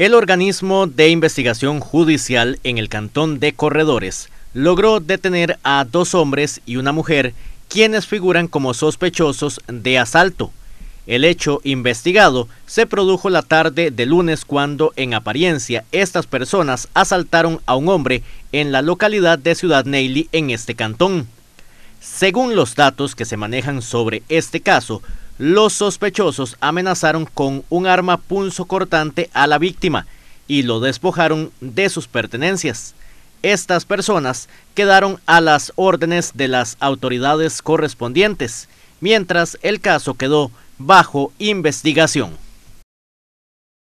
El organismo de investigación judicial en el cantón de Corredores logró detener a dos hombres y una mujer quienes figuran como sospechosos de asalto. El hecho investigado se produjo la tarde de lunes cuando, en apariencia, estas personas asaltaron a un hombre en la localidad de Ciudad Neily en este cantón. Según los datos que se manejan sobre este caso, los sospechosos amenazaron con un arma cortante a la víctima y lo despojaron de sus pertenencias. Estas personas quedaron a las órdenes de las autoridades correspondientes, mientras el caso quedó bajo investigación.